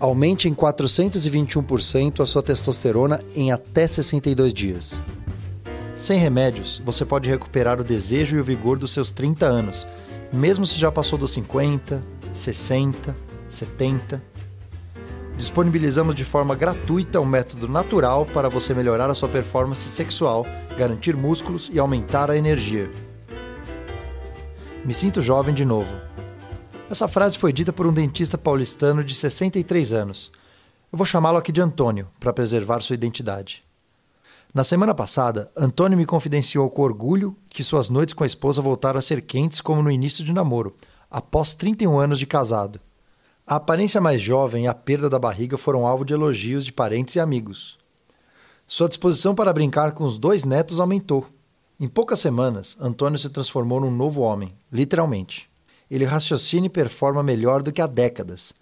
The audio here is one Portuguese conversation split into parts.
Aumente em 421% a sua testosterona em até 62 dias. Sem remédios, você pode recuperar o desejo e o vigor dos seus 30 anos, mesmo se já passou dos 50, 60, 70. Disponibilizamos de forma gratuita um método natural para você melhorar a sua performance sexual, garantir músculos e aumentar a energia. Me sinto jovem de novo. Essa frase foi dita por um dentista paulistano de 63 anos. Eu vou chamá-lo aqui de Antônio, para preservar sua identidade. Na semana passada, Antônio me confidenciou com orgulho que suas noites com a esposa voltaram a ser quentes como no início de namoro, após 31 anos de casado. A aparência mais jovem e a perda da barriga foram alvo de elogios de parentes e amigos. Sua disposição para brincar com os dois netos aumentou. Em poucas semanas, Antônio se transformou num novo homem, literalmente ele raciocina e performa melhor do que há décadas.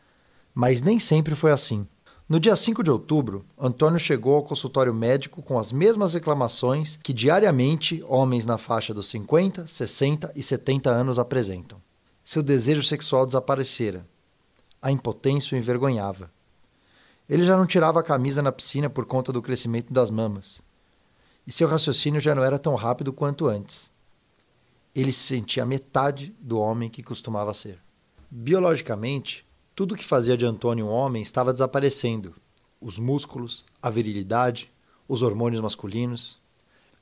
Mas nem sempre foi assim. No dia 5 de outubro, Antônio chegou ao consultório médico com as mesmas reclamações que diariamente homens na faixa dos 50, 60 e 70 anos apresentam. Seu desejo sexual desaparecera. A impotência o envergonhava. Ele já não tirava a camisa na piscina por conta do crescimento das mamas. E seu raciocínio já não era tão rápido quanto antes ele se sentia metade do homem que costumava ser. Biologicamente, tudo que fazia de Antônio um homem estava desaparecendo: os músculos, a virilidade, os hormônios masculinos.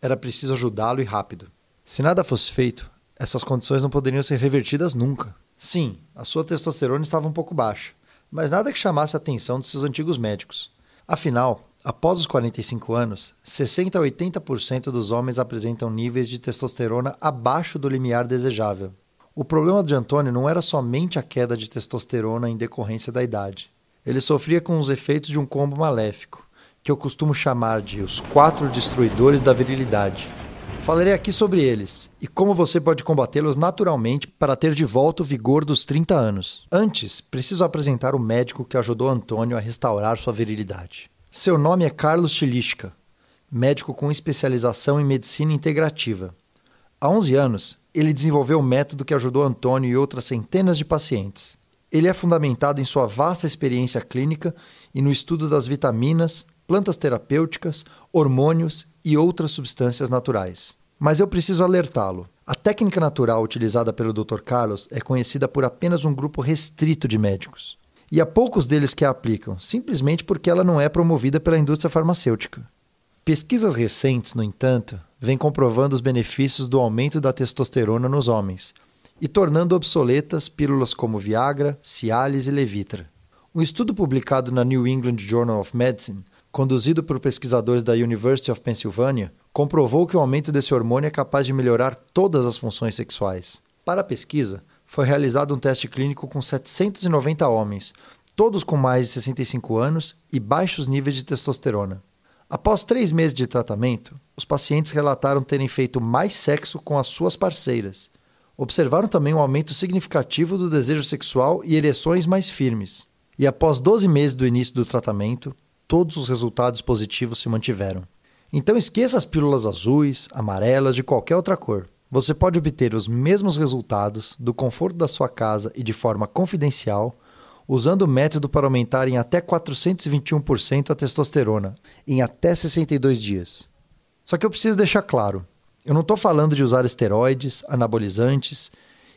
Era preciso ajudá-lo e rápido. Se nada fosse feito, essas condições não poderiam ser revertidas nunca. Sim, a sua testosterona estava um pouco baixa, mas nada que chamasse a atenção de seus antigos médicos. Afinal, Após os 45 anos, 60 a 80% dos homens apresentam níveis de testosterona abaixo do limiar desejável. O problema de Antônio não era somente a queda de testosterona em decorrência da idade. Ele sofria com os efeitos de um combo maléfico, que eu costumo chamar de os quatro destruidores da virilidade. Falarei aqui sobre eles e como você pode combatê-los naturalmente para ter de volta o vigor dos 30 anos. Antes, preciso apresentar o médico que ajudou Antônio a restaurar sua virilidade. Seu nome é Carlos Chilística, médico com especialização em medicina integrativa. Há 11 anos, ele desenvolveu o um método que ajudou Antônio e outras centenas de pacientes. Ele é fundamentado em sua vasta experiência clínica e no estudo das vitaminas, plantas terapêuticas, hormônios e outras substâncias naturais. Mas eu preciso alertá-lo. A técnica natural utilizada pelo Dr. Carlos é conhecida por apenas um grupo restrito de médicos e há poucos deles que a aplicam, simplesmente porque ela não é promovida pela indústria farmacêutica. Pesquisas recentes, no entanto, vêm comprovando os benefícios do aumento da testosterona nos homens e tornando obsoletas pílulas como Viagra, Cialis e Levitra. Um estudo publicado na New England Journal of Medicine, conduzido por pesquisadores da University of Pennsylvania, comprovou que o aumento desse hormônio é capaz de melhorar todas as funções sexuais. Para a pesquisa, foi realizado um teste clínico com 790 homens, todos com mais de 65 anos e baixos níveis de testosterona. Após três meses de tratamento, os pacientes relataram terem feito mais sexo com as suas parceiras. Observaram também um aumento significativo do desejo sexual e ereções mais firmes. E após 12 meses do início do tratamento, todos os resultados positivos se mantiveram. Então esqueça as pílulas azuis, amarelas, de qualquer outra cor. Você pode obter os mesmos resultados do conforto da sua casa e de forma confidencial usando o método para aumentar em até 421% a testosterona em até 62 dias. Só que eu preciso deixar claro, eu não estou falando de usar esteroides, anabolizantes,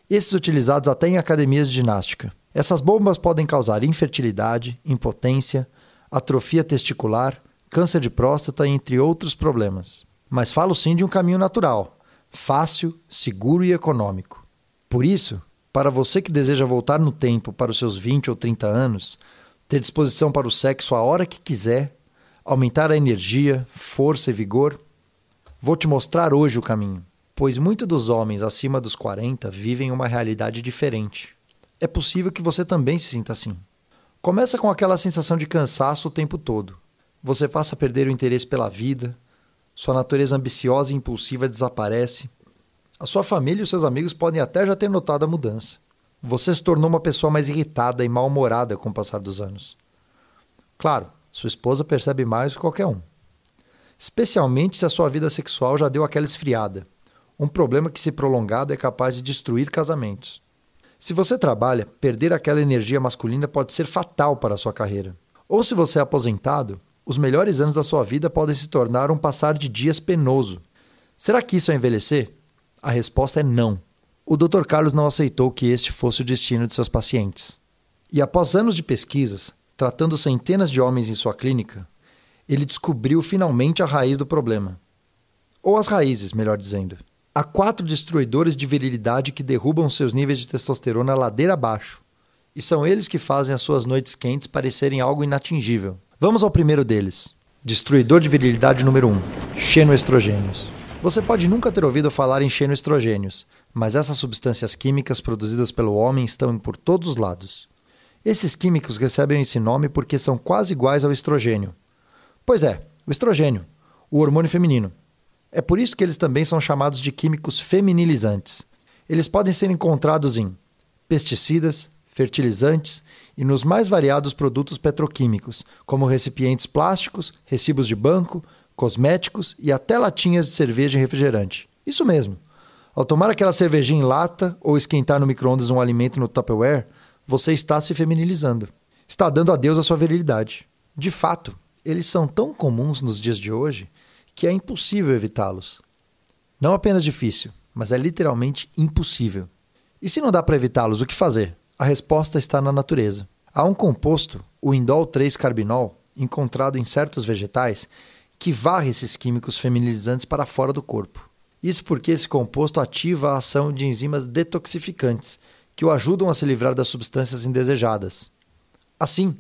esses utilizados até em academias de ginástica. Essas bombas podem causar infertilidade, impotência, atrofia testicular, câncer de próstata, entre outros problemas. Mas falo sim de um caminho natural, fácil, seguro e econômico. Por isso, para você que deseja voltar no tempo para os seus 20 ou 30 anos, ter disposição para o sexo a hora que quiser, aumentar a energia, força e vigor, vou te mostrar hoje o caminho, pois muitos dos homens acima dos 40 vivem uma realidade diferente. É possível que você também se sinta assim. Começa com aquela sensação de cansaço o tempo todo. Você passa a perder o interesse pela vida, sua natureza ambiciosa e impulsiva desaparece. A sua família e seus amigos podem até já ter notado a mudança. Você se tornou uma pessoa mais irritada e mal-humorada com o passar dos anos. Claro, sua esposa percebe mais que qualquer um. Especialmente se a sua vida sexual já deu aquela esfriada, um problema que, se prolongado, é capaz de destruir casamentos. Se você trabalha, perder aquela energia masculina pode ser fatal para a sua carreira. Ou se você é aposentado, os melhores anos da sua vida podem se tornar um passar de dias penoso. Será que isso é envelhecer? A resposta é não. O Dr. Carlos não aceitou que este fosse o destino de seus pacientes. E após anos de pesquisas, tratando centenas de homens em sua clínica, ele descobriu finalmente a raiz do problema. Ou as raízes, melhor dizendo. Há quatro destruidores de virilidade que derrubam seus níveis de testosterona ladeira abaixo. E são eles que fazem as suas noites quentes parecerem algo inatingível. Vamos ao primeiro deles. Destruidor de virilidade número 1. Um, xenoestrogênios. Você pode nunca ter ouvido falar em xenoestrogênios, mas essas substâncias químicas produzidas pelo homem estão por todos os lados. Esses químicos recebem esse nome porque são quase iguais ao estrogênio. Pois é, o estrogênio, o hormônio feminino. É por isso que eles também são chamados de químicos feminilizantes. Eles podem ser encontrados em pesticidas, fertilizantes e nos mais variados produtos petroquímicos, como recipientes plásticos, recibos de banco, cosméticos e até latinhas de cerveja e refrigerante. Isso mesmo. Ao tomar aquela cervejinha em lata ou esquentar no micro-ondas um alimento no Tupperware, você está se feminilizando. Está dando adeus à sua virilidade. De fato, eles são tão comuns nos dias de hoje que é impossível evitá-los. Não apenas difícil, mas é literalmente impossível. E se não dá para evitá-los, o que fazer? A resposta está na natureza. Há um composto, o indol 3-carbinol, encontrado em certos vegetais, que varre esses químicos feminilizantes para fora do corpo. Isso porque esse composto ativa a ação de enzimas detoxificantes, que o ajudam a se livrar das substâncias indesejadas. Assim,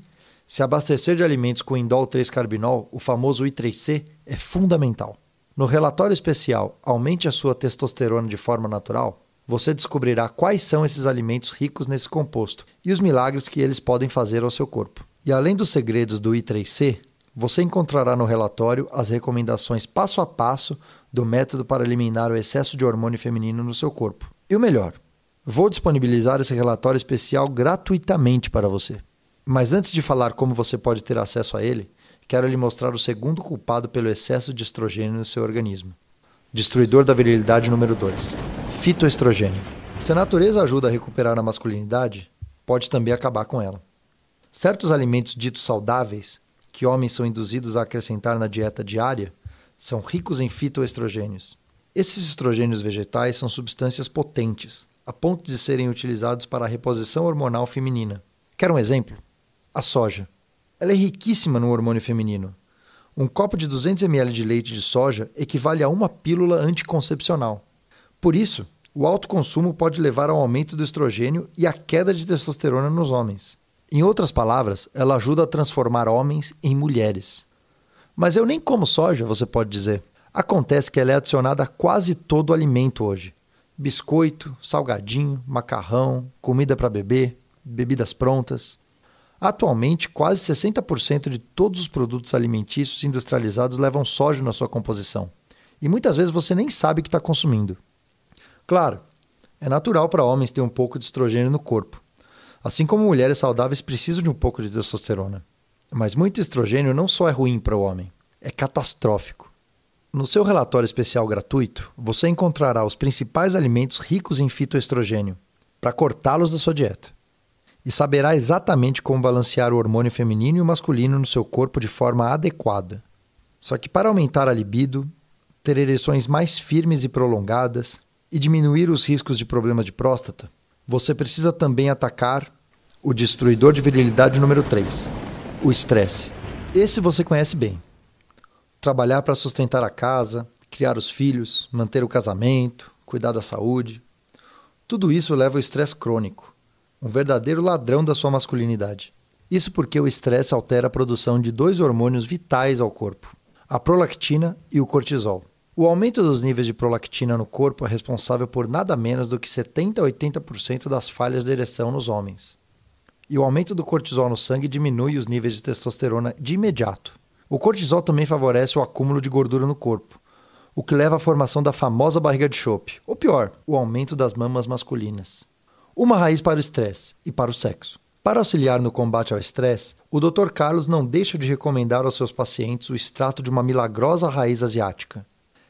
se abastecer de alimentos com indol 3-carbinol, o famoso I3C, é fundamental. No relatório especial Aumente a sua testosterona de forma natural, você descobrirá quais são esses alimentos ricos nesse composto e os milagres que eles podem fazer ao seu corpo. E além dos segredos do I3C, você encontrará no relatório as recomendações passo a passo do método para eliminar o excesso de hormônio feminino no seu corpo. E o melhor, vou disponibilizar esse relatório especial gratuitamente para você. Mas antes de falar como você pode ter acesso a ele, quero lhe mostrar o segundo culpado pelo excesso de estrogênio no seu organismo. Destruidor da virilidade número 2. Fitoestrogênio. Se a natureza ajuda a recuperar a masculinidade, pode também acabar com ela. Certos alimentos ditos saudáveis, que homens são induzidos a acrescentar na dieta diária, são ricos em fitoestrogênios. Esses estrogênios vegetais são substâncias potentes, a ponto de serem utilizados para a reposição hormonal feminina. Quer um exemplo? A soja. Ela é riquíssima no hormônio feminino. Um copo de 200 ml de leite de soja equivale a uma pílula anticoncepcional. Por isso, o alto consumo pode levar ao aumento do estrogênio e à queda de testosterona nos homens. Em outras palavras, ela ajuda a transformar homens em mulheres. Mas eu nem como soja, você pode dizer. Acontece que ela é adicionada a quase todo o alimento hoje: biscoito, salgadinho, macarrão, comida para bebê, bebidas prontas. Atualmente, quase 60% de todos os produtos alimentícios industrializados levam soja na sua composição. E muitas vezes você nem sabe o que está consumindo. Claro, é natural para homens ter um pouco de estrogênio no corpo. Assim como mulheres saudáveis precisam de um pouco de testosterona. Mas muito estrogênio não só é ruim para o homem, é catastrófico. No seu relatório especial gratuito, você encontrará os principais alimentos ricos em fitoestrogênio para cortá-los da sua dieta. E saberá exatamente como balancear o hormônio feminino e masculino no seu corpo de forma adequada. Só que para aumentar a libido, ter ereções mais firmes e prolongadas, e diminuir os riscos de problemas de próstata, você precisa também atacar o destruidor de virilidade número 3, o estresse. Esse você conhece bem. Trabalhar para sustentar a casa, criar os filhos, manter o casamento, cuidar da saúde. Tudo isso leva ao estresse crônico, um verdadeiro ladrão da sua masculinidade. Isso porque o estresse altera a produção de dois hormônios vitais ao corpo, a prolactina e o cortisol. O aumento dos níveis de prolactina no corpo é responsável por nada menos do que 70 a 80% das falhas de ereção nos homens. E o aumento do cortisol no sangue diminui os níveis de testosterona de imediato. O cortisol também favorece o acúmulo de gordura no corpo, o que leva à formação da famosa barriga de chope, ou pior, o aumento das mamas masculinas. Uma raiz para o estresse e para o sexo. Para auxiliar no combate ao estresse, o Dr. Carlos não deixa de recomendar aos seus pacientes o extrato de uma milagrosa raiz asiática.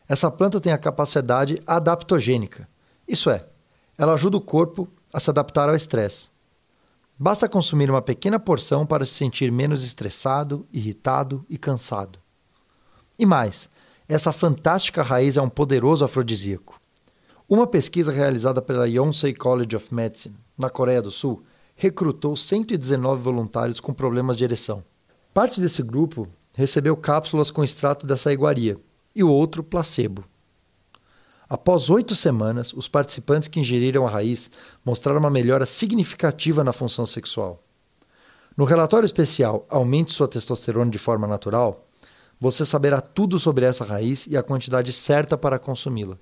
Essa planta tem a capacidade adaptogênica. Isso é, ela ajuda o corpo a se adaptar ao estresse. Basta consumir uma pequena porção para se sentir menos estressado, irritado e cansado. E mais, essa fantástica raiz é um poderoso afrodisíaco. Uma pesquisa realizada pela Yonsei College of Medicine, na Coreia do Sul, recrutou 119 voluntários com problemas de ereção. Parte desse grupo recebeu cápsulas com extrato dessa iguaria, e o outro placebo. Após oito semanas, os participantes que ingeriram a raiz mostraram uma melhora significativa na função sexual. No relatório especial Aumente Sua Testosterona de Forma Natural, você saberá tudo sobre essa raiz e a quantidade certa para consumi-la.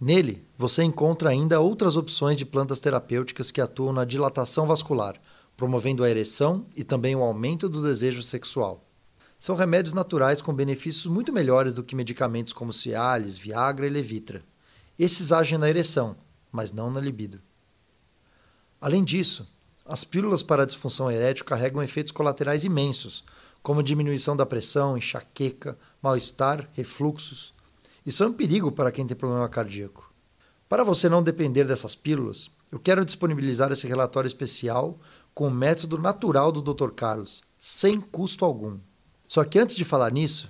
Nele, você encontra ainda outras opções de plantas terapêuticas que atuam na dilatação vascular, promovendo a ereção e também o aumento do desejo sexual. São remédios naturais com benefícios muito melhores do que medicamentos como Cialis, Viagra e Levitra. Esses agem na ereção, mas não na libido. Além disso, as pílulas para disfunção erétil carregam efeitos colaterais imensos, como diminuição da pressão, enxaqueca, mal-estar, refluxos, e são um perigo para quem tem problema cardíaco. Para você não depender dessas pílulas, eu quero disponibilizar esse relatório especial com o método natural do Dr. Carlos, sem custo algum. Só que antes de falar nisso,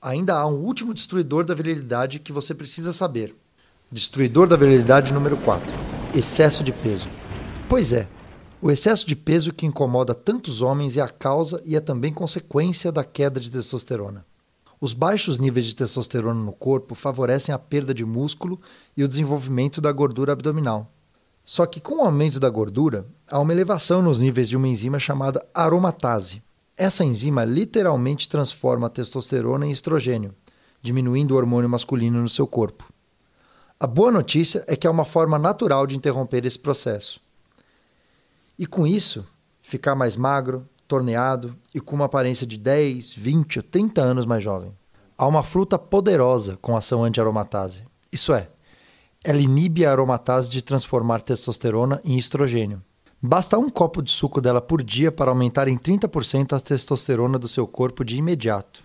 ainda há um último destruidor da virilidade que você precisa saber. Destruidor da virilidade número 4: excesso de peso. Pois é, o excesso de peso que incomoda tantos homens é a causa e é também consequência da queda de testosterona. Os baixos níveis de testosterona no corpo favorecem a perda de músculo e o desenvolvimento da gordura abdominal. Só que com o aumento da gordura, há uma elevação nos níveis de uma enzima chamada aromatase, essa enzima literalmente transforma a testosterona em estrogênio, diminuindo o hormônio masculino no seu corpo. A boa notícia é que é uma forma natural de interromper esse processo. E com isso, ficar mais magro, torneado e com uma aparência de 10, 20 ou 30 anos mais jovem. Há uma fruta poderosa com ação anti-aromatase. Isso é, ela inibe a aromatase de transformar testosterona em estrogênio. Basta um copo de suco dela por dia para aumentar em 30% a testosterona do seu corpo de imediato.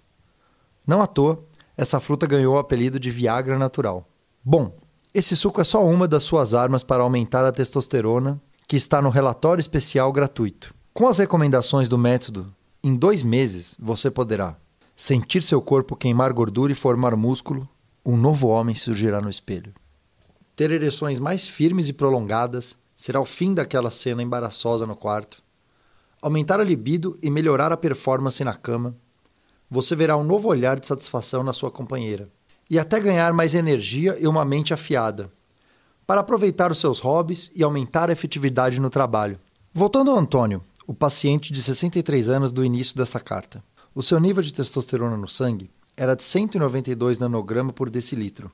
Não à toa, essa fruta ganhou o apelido de Viagra natural. Bom, esse suco é só uma das suas armas para aumentar a testosterona, que está no relatório especial gratuito. Com as recomendações do método, em dois meses você poderá sentir seu corpo queimar gordura e formar músculo, um novo homem surgirá no espelho. Ter ereções mais firmes e prolongadas, será o fim daquela cena embaraçosa no quarto. Aumentar a libido e melhorar a performance na cama, você verá um novo olhar de satisfação na sua companheira. E até ganhar mais energia e uma mente afiada, para aproveitar os seus hobbies e aumentar a efetividade no trabalho. Voltando ao Antônio, o paciente de 63 anos do início desta carta. O seu nível de testosterona no sangue era de 192 nanograma por decilitro,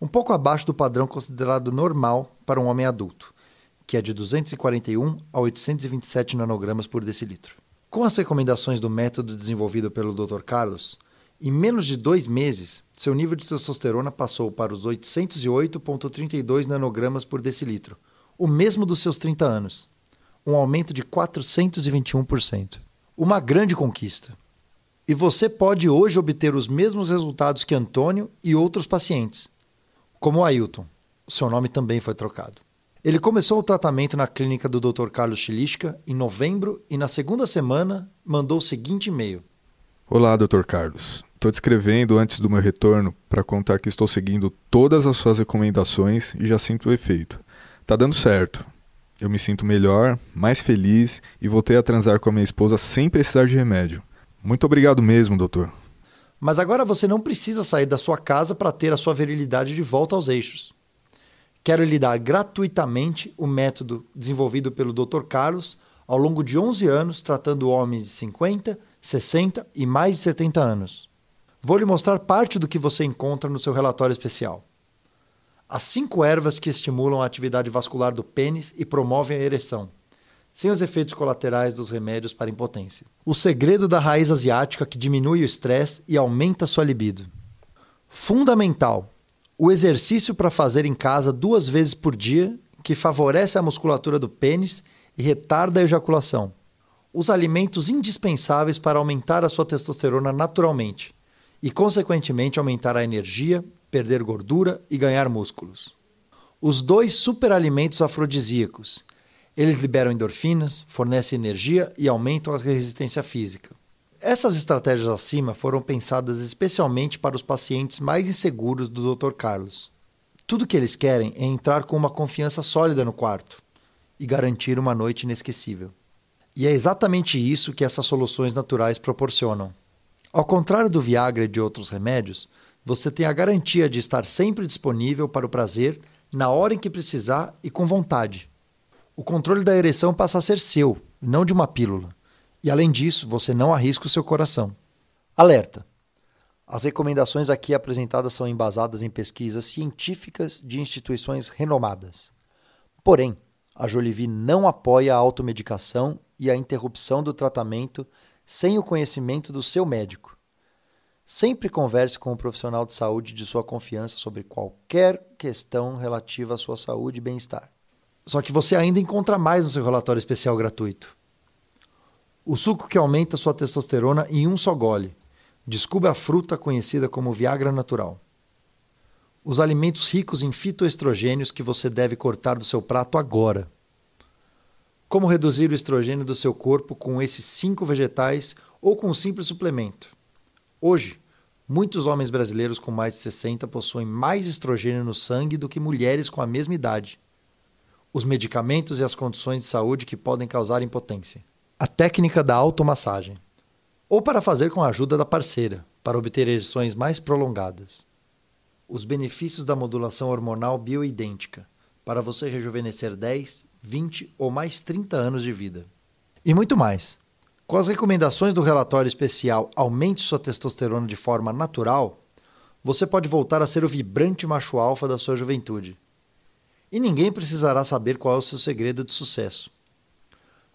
um pouco abaixo do padrão considerado normal para um homem adulto que é de 241 a 827 nanogramas por decilitro. Com as recomendações do método desenvolvido pelo Dr. Carlos, em menos de dois meses, seu nível de testosterona passou para os 808,32 nanogramas por decilitro, o mesmo dos seus 30 anos, um aumento de 421%. Uma grande conquista. E você pode hoje obter os mesmos resultados que Antônio e outros pacientes, como Ailton. Seu nome também foi trocado. Ele começou o tratamento na clínica do Dr. Carlos Chilichka em novembro e na segunda semana mandou o seguinte e-mail. Olá, Dr. Carlos. Estou escrevendo antes do meu retorno para contar que estou seguindo todas as suas recomendações e já sinto o efeito. Tá dando certo. Eu me sinto melhor, mais feliz e voltei a transar com a minha esposa sem precisar de remédio. Muito obrigado mesmo, doutor. Mas agora você não precisa sair da sua casa para ter a sua virilidade de volta aos eixos. Quero lhe dar gratuitamente o método desenvolvido pelo Dr. Carlos ao longo de 11 anos tratando homens de 50, 60 e mais de 70 anos. Vou lhe mostrar parte do que você encontra no seu relatório especial. As cinco ervas que estimulam a atividade vascular do pênis e promovem a ereção, sem os efeitos colaterais dos remédios para impotência. O segredo da raiz asiática que diminui o estresse e aumenta sua libido. Fundamental o exercício para fazer em casa duas vezes por dia, que favorece a musculatura do pênis e retarda a ejaculação. Os alimentos indispensáveis para aumentar a sua testosterona naturalmente e, consequentemente, aumentar a energia, perder gordura e ganhar músculos. Os dois superalimentos afrodisíacos. Eles liberam endorfinas, fornecem energia e aumentam a resistência física. Essas estratégias acima foram pensadas especialmente para os pacientes mais inseguros do Dr. Carlos. Tudo que eles querem é entrar com uma confiança sólida no quarto e garantir uma noite inesquecível. E é exatamente isso que essas soluções naturais proporcionam. Ao contrário do Viagra e de outros remédios, você tem a garantia de estar sempre disponível para o prazer na hora em que precisar e com vontade. O controle da ereção passa a ser seu, não de uma pílula. E além disso, você não arrisca o seu coração. Alerta! As recomendações aqui apresentadas são embasadas em pesquisas científicas de instituições renomadas. Porém, a Jolivie não apoia a automedicação e a interrupção do tratamento sem o conhecimento do seu médico. Sempre converse com o um profissional de saúde de sua confiança sobre qualquer questão relativa à sua saúde e bem-estar. Só que você ainda encontra mais no seu relatório especial gratuito. O suco que aumenta sua testosterona em um só gole. Descubra a fruta conhecida como Viagra natural. Os alimentos ricos em fitoestrogênios que você deve cortar do seu prato agora. Como reduzir o estrogênio do seu corpo com esses cinco vegetais ou com um simples suplemento? Hoje, muitos homens brasileiros com mais de 60 possuem mais estrogênio no sangue do que mulheres com a mesma idade. Os medicamentos e as condições de saúde que podem causar impotência a técnica da automassagem, ou para fazer com a ajuda da parceira, para obter ereções mais prolongadas. Os benefícios da modulação hormonal bioidêntica, para você rejuvenescer 10, 20 ou mais 30 anos de vida. E muito mais. Com as recomendações do relatório especial Aumente sua testosterona de forma natural, você pode voltar a ser o vibrante macho alfa da sua juventude. E ninguém precisará saber qual é o seu segredo de sucesso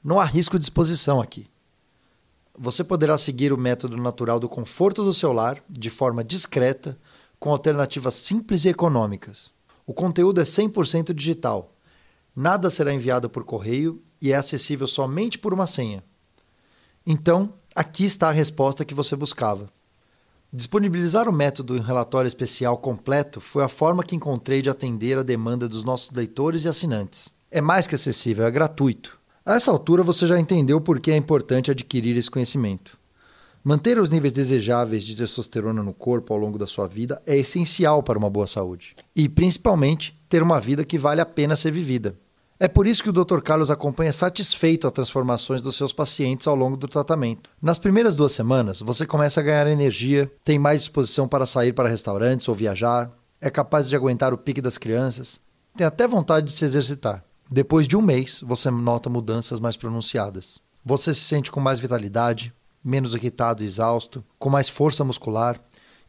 não há risco de exposição aqui. Você poderá seguir o método natural do conforto do seu lar, de forma discreta, com alternativas simples e econômicas. O conteúdo é 100% digital. Nada será enviado por correio e é acessível somente por uma senha. Então, aqui está a resposta que você buscava. Disponibilizar o método em relatório especial completo foi a forma que encontrei de atender a demanda dos nossos leitores e assinantes. É mais que acessível, é gratuito. A essa altura você já entendeu por que é importante adquirir esse conhecimento. Manter os níveis desejáveis de testosterona no corpo ao longo da sua vida é essencial para uma boa saúde. E, principalmente, ter uma vida que vale a pena ser vivida. É por isso que o Dr. Carlos acompanha satisfeito as transformações dos seus pacientes ao longo do tratamento. Nas primeiras duas semanas, você começa a ganhar energia, tem mais disposição para sair para restaurantes ou viajar, é capaz de aguentar o pique das crianças, tem até vontade de se exercitar. Depois de um mês, você nota mudanças mais pronunciadas. Você se sente com mais vitalidade, menos irritado e exausto, com mais força muscular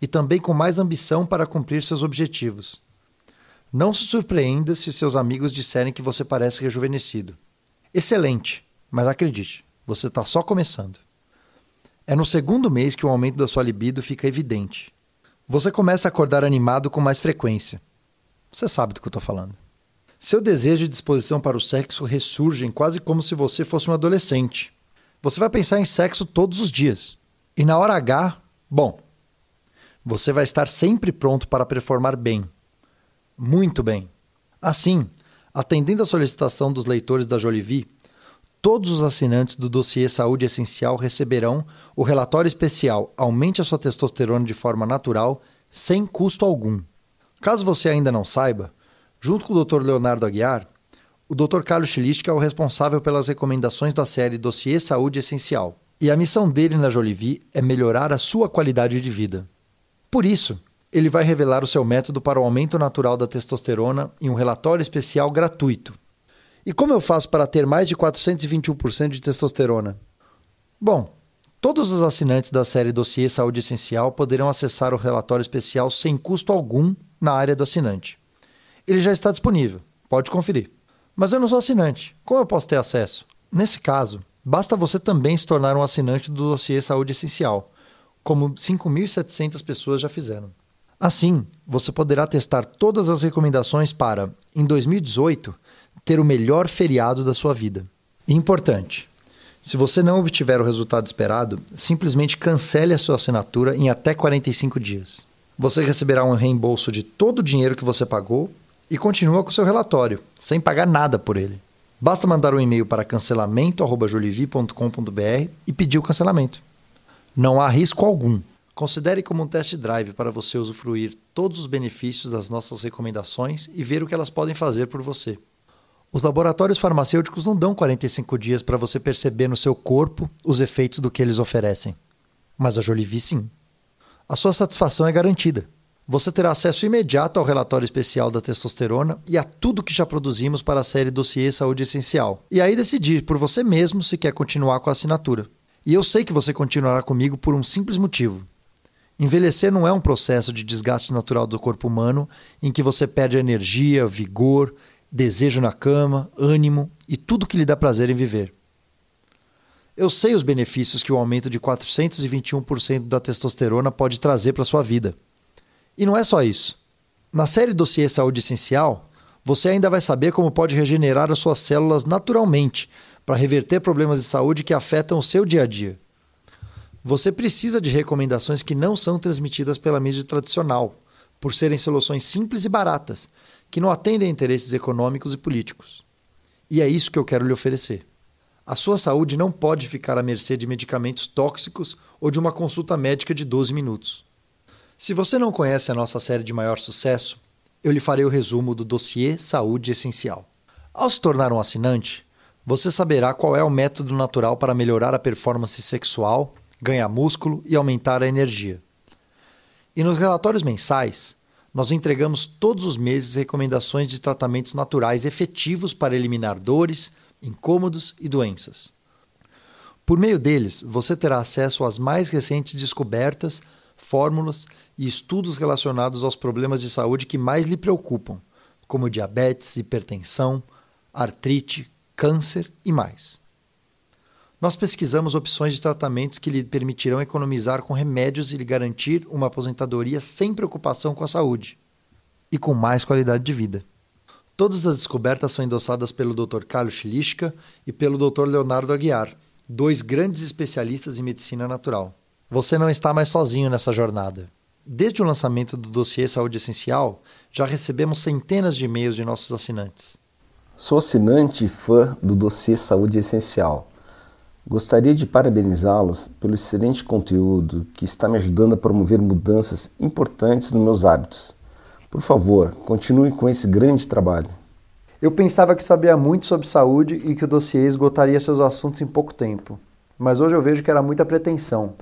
e também com mais ambição para cumprir seus objetivos. Não se surpreenda se seus amigos disserem que você parece rejuvenescido. Excelente, mas acredite, você está só começando. É no segundo mês que o aumento da sua libido fica evidente. Você começa a acordar animado com mais frequência. Você sabe do que eu estou falando. Seu desejo e disposição para o sexo ressurgem quase como se você fosse um adolescente. Você vai pensar em sexo todos os dias. E na hora H, bom, você vai estar sempre pronto para performar bem. Muito bem. Assim, atendendo à solicitação dos leitores da Jolivie, todos os assinantes do dossiê Saúde Essencial receberão o relatório especial Aumente a sua testosterona de forma natural, sem custo algum. Caso você ainda não saiba, Junto com o Dr. Leonardo Aguiar, o Dr. Carlos Chilistica é o responsável pelas recomendações da série Dossiê Saúde Essencial, e a missão dele na Jolivie é melhorar a sua qualidade de vida. Por isso, ele vai revelar o seu método para o aumento natural da testosterona em um relatório especial gratuito. E como eu faço para ter mais de 421% de testosterona? Bom, todos os assinantes da série Dossiê Saúde Essencial poderão acessar o relatório especial sem custo algum na área do assinante ele já está disponível. Pode conferir. Mas eu não sou assinante. Como eu posso ter acesso? Nesse caso, basta você também se tornar um assinante do dossiê Saúde Essencial, como 5.700 pessoas já fizeram. Assim, você poderá testar todas as recomendações para, em 2018, ter o melhor feriado da sua vida. E importante: se você não obtiver o resultado esperado, simplesmente cancele a sua assinatura em até 45 dias. Você receberá um reembolso de todo o dinheiro que você pagou e continua com seu relatório, sem pagar nada por ele. Basta mandar um e-mail para cancelamento.julivi.com.br e pedir o cancelamento. Não há risco algum. Considere como um test drive para você usufruir todos os benefícios das nossas recomendações e ver o que elas podem fazer por você. Os laboratórios farmacêuticos não dão 45 dias para você perceber no seu corpo os efeitos do que eles oferecem. Mas a Jolivie sim. A sua satisfação é garantida. Você terá acesso imediato ao relatório especial da testosterona e a tudo que já produzimos para a série Dossiê Saúde Essencial. E aí decidir por você mesmo se quer continuar com a assinatura. E eu sei que você continuará comigo por um simples motivo. Envelhecer não é um processo de desgaste natural do corpo humano em que você perde energia, vigor, desejo na cama, ânimo e tudo que lhe dá prazer em viver. Eu sei os benefícios que o aumento de 421% da testosterona pode trazer para sua vida. E não é só isso. Na série Dossiê Saúde Essencial, você ainda vai saber como pode regenerar as suas células naturalmente para reverter problemas de saúde que afetam o seu dia a dia. Você precisa de recomendações que não são transmitidas pela mídia tradicional, por serem soluções simples e baratas, que não atendem a interesses econômicos e políticos. E é isso que eu quero lhe oferecer. A sua saúde não pode ficar à mercê de medicamentos tóxicos ou de uma consulta médica de 12 minutos. Se você não conhece a nossa série de maior sucesso, eu lhe farei o resumo do dossiê Saúde Essencial. Ao se tornar um assinante, você saberá qual é o método natural para melhorar a performance sexual, ganhar músculo e aumentar a energia. E nos relatórios mensais, nós entregamos todos os meses recomendações de tratamentos naturais efetivos para eliminar dores, incômodos e doenças. Por meio deles, você terá acesso às mais recentes descobertas fórmulas e estudos relacionados aos problemas de saúde que mais lhe preocupam, como diabetes, hipertensão, artrite, câncer e mais. Nós pesquisamos opções de tratamentos que lhe permitirão economizar com remédios e lhe garantir uma aposentadoria sem preocupação com a saúde e com mais qualidade de vida. Todas as descobertas são endossadas pelo Dr. Carlos Chilishka e pelo Dr. Leonardo Aguiar, dois grandes especialistas em medicina natural. Você não está mais sozinho nessa jornada. Desde o lançamento do dossiê Saúde Essencial, já recebemos centenas de e-mails de nossos assinantes. Sou assinante e fã do dossiê Saúde Essencial. Gostaria de parabenizá-los pelo excelente conteúdo que está me ajudando a promover mudanças importantes nos meus hábitos. Por favor, continue com esse grande trabalho. Eu pensava que sabia muito sobre saúde e que o dossiê esgotaria seus assuntos em pouco tempo, mas hoje eu vejo que era muita pretensão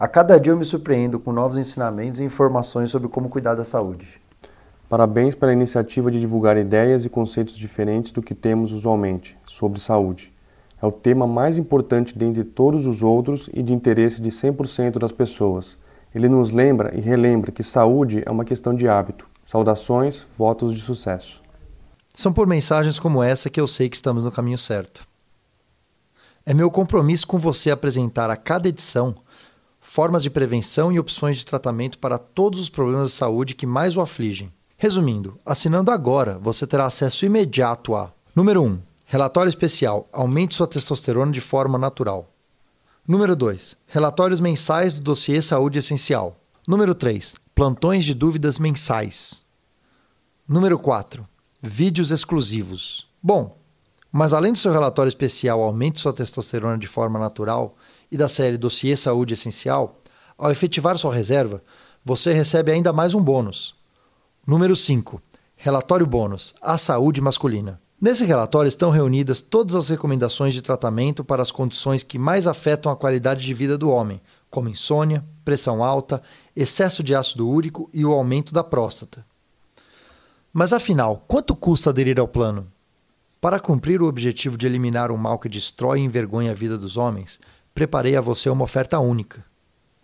a cada dia eu me surpreendo com novos ensinamentos e informações sobre como cuidar da saúde. Parabéns pela iniciativa de divulgar ideias e conceitos diferentes do que temos usualmente sobre saúde. É o tema mais importante dentre todos os outros e de interesse de 100% das pessoas. Ele nos lembra e relembra que saúde é uma questão de hábito. Saudações, votos de sucesso. São por mensagens como essa que eu sei que estamos no caminho certo. É meu compromisso com você apresentar a cada edição formas de prevenção e opções de tratamento para todos os problemas de saúde que mais o afligem. Resumindo, assinando agora, você terá acesso imediato a: número 1. Relatório especial: Aumente sua testosterona de forma natural. Número 2. Relatórios mensais do dossiê Saúde Essencial. Número 3. Plantões de dúvidas mensais. Número 4. Vídeos exclusivos. Bom, mas além do seu relatório especial Aumente sua testosterona de forma natural, e da série Dossiê Saúde Essencial, ao efetivar sua reserva, você recebe ainda mais um bônus. Número 5. Relatório bônus: A saúde masculina. Nesse relatório estão reunidas todas as recomendações de tratamento para as condições que mais afetam a qualidade de vida do homem, como insônia, pressão alta, excesso de ácido úrico e o aumento da próstata. Mas afinal, quanto custa aderir ao plano? Para cumprir o objetivo de eliminar um mal que destrói e envergonha a vida dos homens, preparei a você uma oferta única.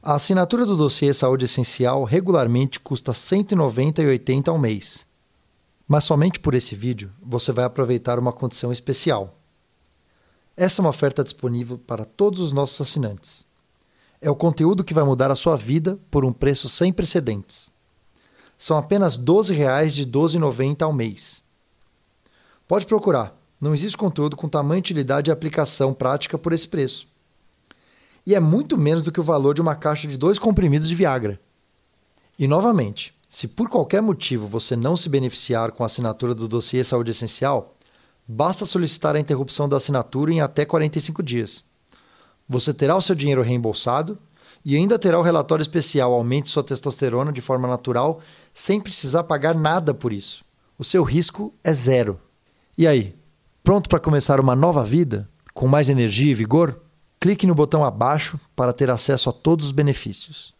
A assinatura do dossiê Saúde Essencial regularmente custa R$ 190,80 ao mês. Mas somente por esse vídeo você vai aproveitar uma condição especial. Essa é uma oferta disponível para todos os nossos assinantes. É o conteúdo que vai mudar a sua vida por um preço sem precedentes. São apenas R$ 12,00 de R$ 12,90 ao mês. Pode procurar, não existe conteúdo com tamanha utilidade e aplicação prática por esse preço e é muito menos do que o valor de uma caixa de dois comprimidos de Viagra. E novamente, se por qualquer motivo você não se beneficiar com a assinatura do dossiê Saúde Essencial, basta solicitar a interrupção da assinatura em até 45 dias. Você terá o seu dinheiro reembolsado e ainda terá o relatório especial Aumente sua testosterona de forma natural sem precisar pagar nada por isso. O seu risco é zero. E aí, pronto para começar uma nova vida? Com mais energia e vigor? Clique no botão abaixo para ter acesso a todos os benefícios.